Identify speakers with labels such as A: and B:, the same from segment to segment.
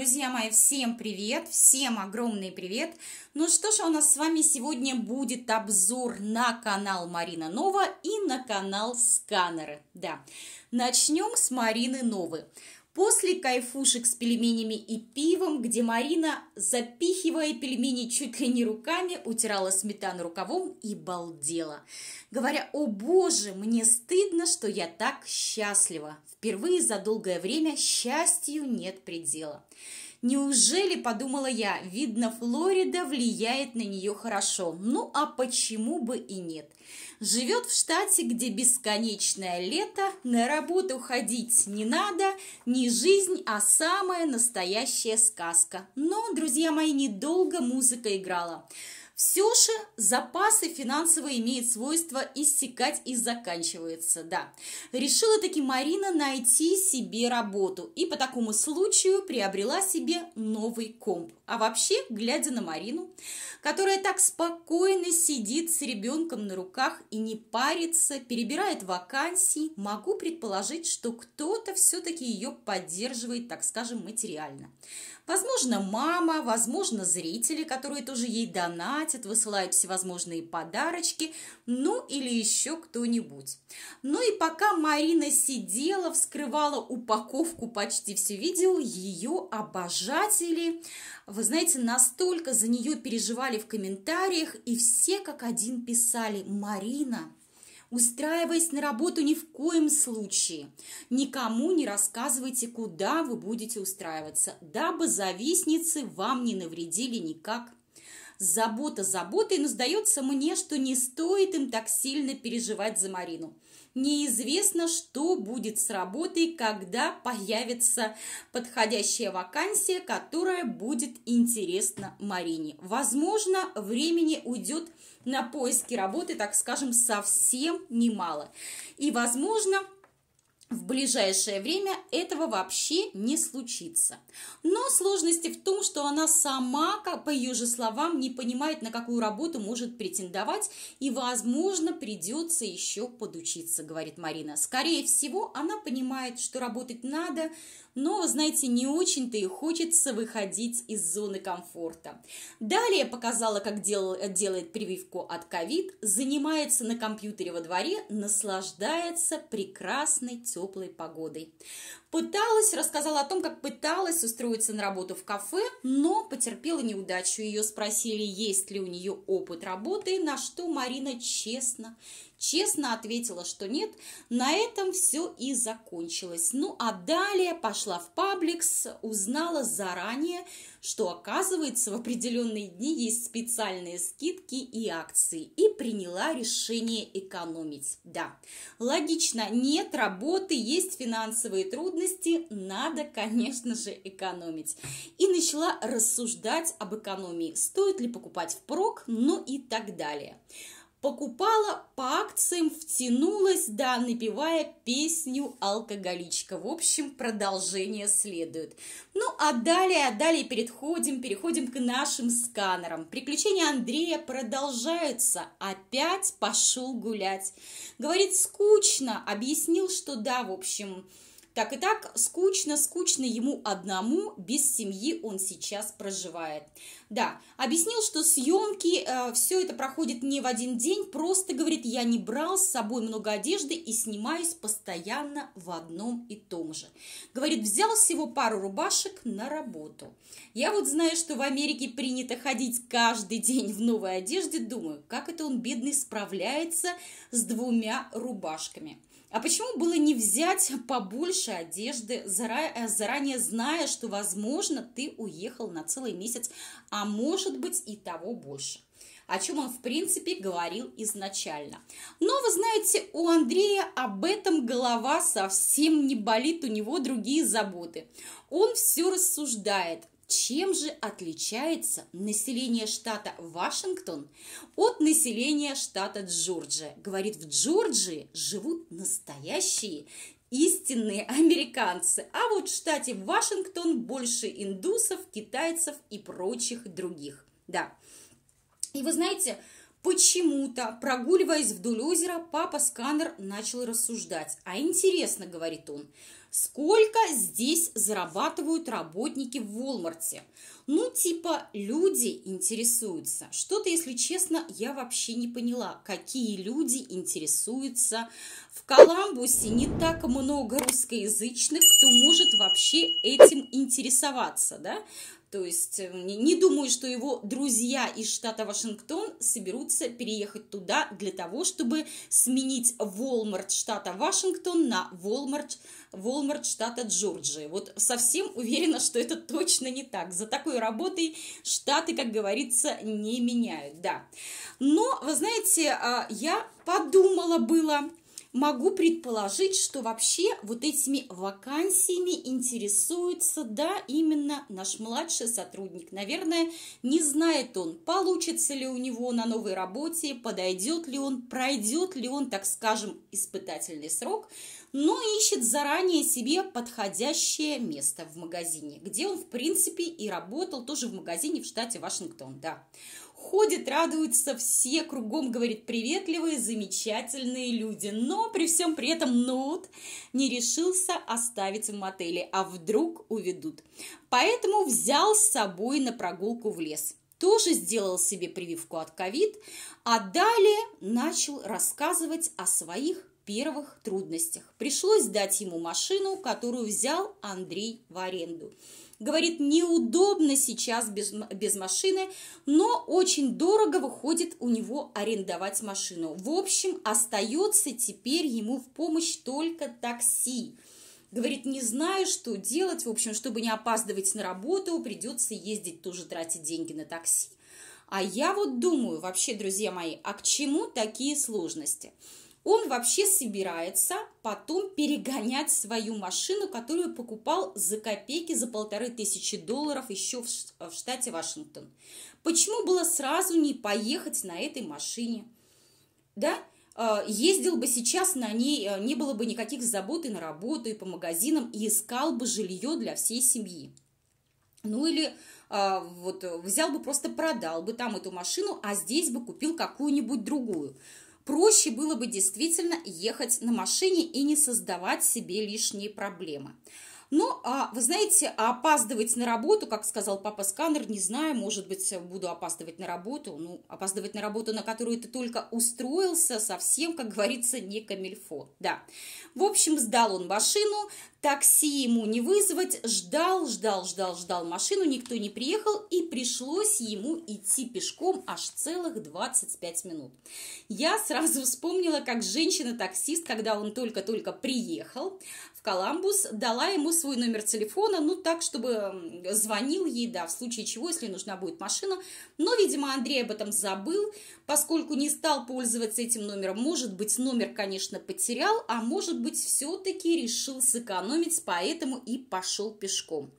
A: Друзья мои, всем привет, всем огромный привет. Ну что ж, а у нас с вами сегодня будет обзор на канал Марина Нова и на канал Сканеры. Да, Начнем с Марины Новы. После кайфушек с пельменями и пивом, где Марина, запихивая пельмени чуть ли не руками, утирала сметану рукавом и балдела, говоря «О боже, мне стыдно, что я так счастлива! Впервые за долгое время счастью нет предела!» Неужели, подумала я, видно, Флорида влияет на нее хорошо. Ну а почему бы и нет? Живет в штате, где бесконечное лето, на работу ходить не надо, не жизнь, а самая настоящая сказка. Но, друзья мои, недолго музыка играла. Все же запасы финансовые имеют свойство иссякать и заканчиваются, да. Решила таки Марина найти себе работу и по такому случаю приобрела себе новый комп. А вообще, глядя на Марину, которая так спокойно сидит с ребенком на руках и не парится, перебирает вакансии, могу предположить, что кто-то все-таки ее поддерживает, так скажем, материально. Возможно, мама, возможно, зрители, которые тоже ей донатят, платят, высылают всевозможные подарочки, ну или еще кто-нибудь. Ну и пока Марина сидела, вскрывала упаковку почти все видео, ее обожатели, вы знаете, настолько за нее переживали в комментариях, и все как один писали «Марина, устраиваясь на работу ни в коем случае. Никому не рассказывайте, куда вы будете устраиваться, дабы завистницы вам не навредили никак. Забота заботой, но сдается мне, что не стоит им так сильно переживать за Марину. Неизвестно, что будет с работой, когда появится подходящая вакансия, которая будет интересна Марине. Возможно, времени уйдет на поиски работы, так скажем, совсем немало. И, возможно, в ближайшее время этого вообще не случится. Но сложности в том, что она сама, по ее же словам, не понимает, на какую работу может претендовать и, возможно, придется еще подучиться, говорит Марина. Скорее всего, она понимает, что работать надо, но, знаете, не очень-то и хочется выходить из зоны комфорта. Далее показала, как дел, делает прививку от ковид, занимается на компьютере во дворе, наслаждается прекрасной теплой погодой. Пыталась, рассказала о том, как пыталась устроиться на работу в кафе, но потерпела неудачу. Ее спросили, есть ли у нее опыт работы, на что Марина честно, честно ответила, что нет. На этом все и закончилось. Ну а далее пошла в Пабликс, узнала заранее, что оказывается в определенные дни есть специальные скидки и акции, и приняла решение экономить. Да, логично, нет работы, есть финансовые трудности, надо, конечно же, экономить. И начала рассуждать об экономии, стоит ли покупать впрок, ну и так далее покупала по акциям, втянулась, да, напевая песню алкоголичка. В общем, продолжение следует. Ну, а далее, а далее переходим, переходим к нашим сканерам. Приключения Андрея продолжаются. Опять пошел гулять. Говорит, скучно. Объяснил, что да, в общем, так и так, скучно, скучно ему одному, без семьи он сейчас проживает. Да, объяснил, что съемки, э, все это проходит не в один день, просто, говорит, я не брал с собой много одежды и снимаюсь постоянно в одном и том же. Говорит, взял всего пару рубашек на работу. Я вот знаю, что в Америке принято ходить каждый день в новой одежде, думаю, как это он, бедный, справляется с двумя рубашками. А почему было не взять побольше одежды, э, заранее зная, что, возможно, ты уехал на целый месяц, а может быть и того больше? о чем он, в принципе, говорил изначально. Но, вы знаете, у Андрея об этом голова совсем не болит, у него другие заботы. Он все рассуждает, чем же отличается население штата Вашингтон от населения штата Джорджия? Говорит, в Джорджии живут настоящие истинные американцы, а вот в штате Вашингтон больше индусов, китайцев и прочих других. Да. И вы знаете, Почему-то, прогуливаясь вдоль озера, папа Сканер начал рассуждать. А интересно, говорит он, Сколько здесь зарабатывают работники в Волмарте? Ну, типа, люди интересуются. Что-то, если честно, я вообще не поняла, какие люди интересуются. В Коламбусе не так много русскоязычных, кто может вообще этим интересоваться, да? То есть э, не, думаю, что его друзья из штата Вашингтон соберутся переехать туда для того, чтобы сменить Walmart штата Вашингтон на Walmart Волмарт Волмарт штата Джорджии. Вот совсем уверена, что это точно не так. За такой работой штаты, как говорится, не меняют, да. Но, вы знаете, а, я подумала было, могу предположить, что вообще вот этими вакансиями интересуется, да, именно наш младший сотрудник. Наверное, не знает он, получится ли у него на новой работе, подойдет ли он, пройдет ли он, так скажем, испытательный срок – но ищет заранее себе подходящее место в магазине, где он, в принципе, и работал тоже в магазине в штате Вашингтон, да. Ходит, радуется, все кругом, говорит, приветливые, замечательные люди, но при всем при этом Ноут не решился оставить в мотеле, а вдруг уведут. Поэтому взял с собой на прогулку в лес – тоже сделал себе прививку от ковид, а далее начал рассказывать о своих первых трудностях. Пришлось дать ему машину, которую взял Андрей в аренду. Говорит, неудобно сейчас без, без машины, но очень дорого выходит у него арендовать машину. В общем, остается теперь ему в помощь только такси. Говорит, не знаю, что делать, в общем, чтобы не опаздывать на работу, придется ездить тоже тратить деньги на такси. А я вот думаю, вообще, друзья мои, а к чему такие сложности? он вообще собирается потом перегонять свою машину, которую покупал за копейки, за полторы тысячи долларов еще в штате Вашингтон. Почему было сразу не поехать на этой машине? Да, а, ездил бы сейчас на ней, а, не было бы никаких забот и на работу, и по магазинам, и искал бы жилье для всей семьи. Ну или а, вот взял бы просто продал бы там эту машину, а здесь бы купил какую-нибудь другую проще было бы действительно ехать на машине и не создавать себе лишние проблемы. Но, ну, а, вы знаете, а опаздывать на работу, как сказал папа Сканер, не знаю, может быть, буду опаздывать на работу. Ну, опаздывать на работу, на которую ты только устроился, совсем, как говорится, не камильфо. Да. В общем, сдал он машину, такси ему не вызвать, ждал, ждал, ждал, ждал машину, никто не приехал, и пришлось ему идти пешком аж целых 25 минут. Я сразу вспомнила, как женщина-таксист, когда он только-только приехал, в Коламбус, дала ему свой номер телефона, ну так, чтобы звонил ей, да, в случае чего, если нужна будет машина. Но, видимо, Андрей об этом забыл, поскольку не стал пользоваться этим номером. Может быть, номер, конечно, потерял, а может быть, все-таки решил сэкономить, поэтому и пошел пешком.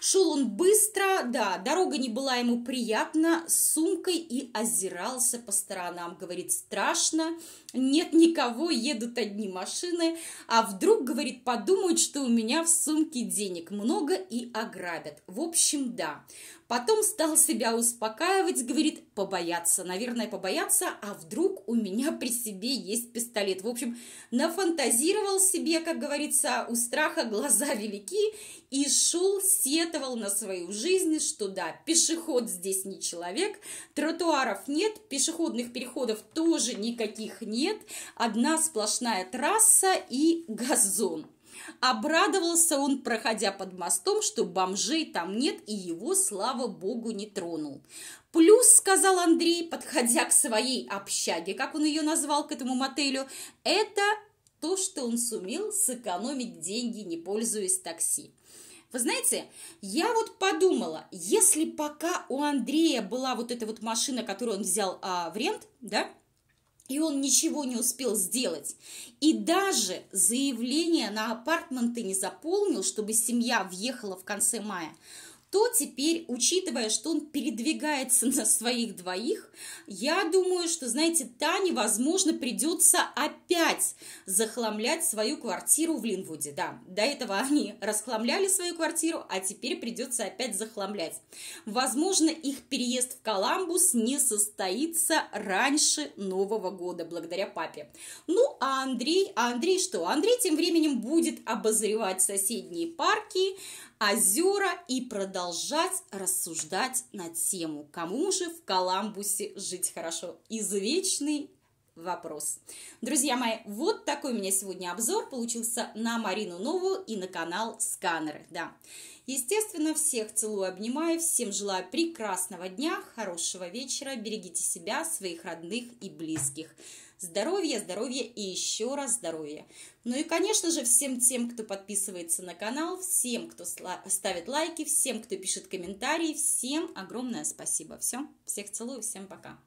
A: Шел он быстро, да, дорога не была ему приятна, с сумкой и озирался по сторонам. Говорит, страшно, нет никого, едут одни машины, а вдруг, говорит, подумают, что у меня в сумке денег много и ограбят. В общем, да. Потом стал себя успокаивать, говорит, побояться, наверное, побояться, а вдруг у меня при себе есть пистолет. В общем, нафантазировал себе, как говорится, у страха глаза велики и шел сед посетовал на свою жизнь, что да, пешеход здесь не человек, тротуаров нет, пешеходных переходов тоже никаких нет, одна сплошная трасса и газон. Обрадовался он, проходя под мостом, что бомжей там нет и его, слава богу, не тронул. Плюс, сказал Андрей, подходя к своей общаге, как он ее назвал, к этому мотелю, это то, что он сумел сэкономить деньги, не пользуясь такси. Вы знаете, я вот подумала, если пока у Андрея была вот эта вот машина, которую он взял а, в рент, да, и он ничего не успел сделать. И даже заявление на апартменты не заполнил, чтобы семья въехала в конце мая то теперь, учитывая, что он передвигается на своих двоих, я думаю, что, знаете, Тане, возможно, придется опять захламлять свою квартиру в Линвуде. Да, до этого они расхламляли свою квартиру, а теперь придется опять захламлять. Возможно, их переезд в Коламбус не состоится раньше Нового года, благодаря папе. Ну, а Андрей, а Андрей что? Андрей тем временем будет обозревать соседние парки, озера и продолжать рассуждать на тему, кому же в Коламбусе жить хорошо. Извечный вопрос. Друзья мои, вот такой у меня сегодня обзор получился на Марину Новую и на канал Сканеры. Да. Естественно, всех целую, обнимаю, всем желаю прекрасного дня, хорошего вечера, берегите себя, своих родных и близких. Здоровья, здоровья и еще раз здоровья. Ну и, конечно же, всем тем, кто подписывается на канал, всем, кто ставит лайки, всем, кто пишет комментарии, всем огромное спасибо. Все, всех целую, всем пока.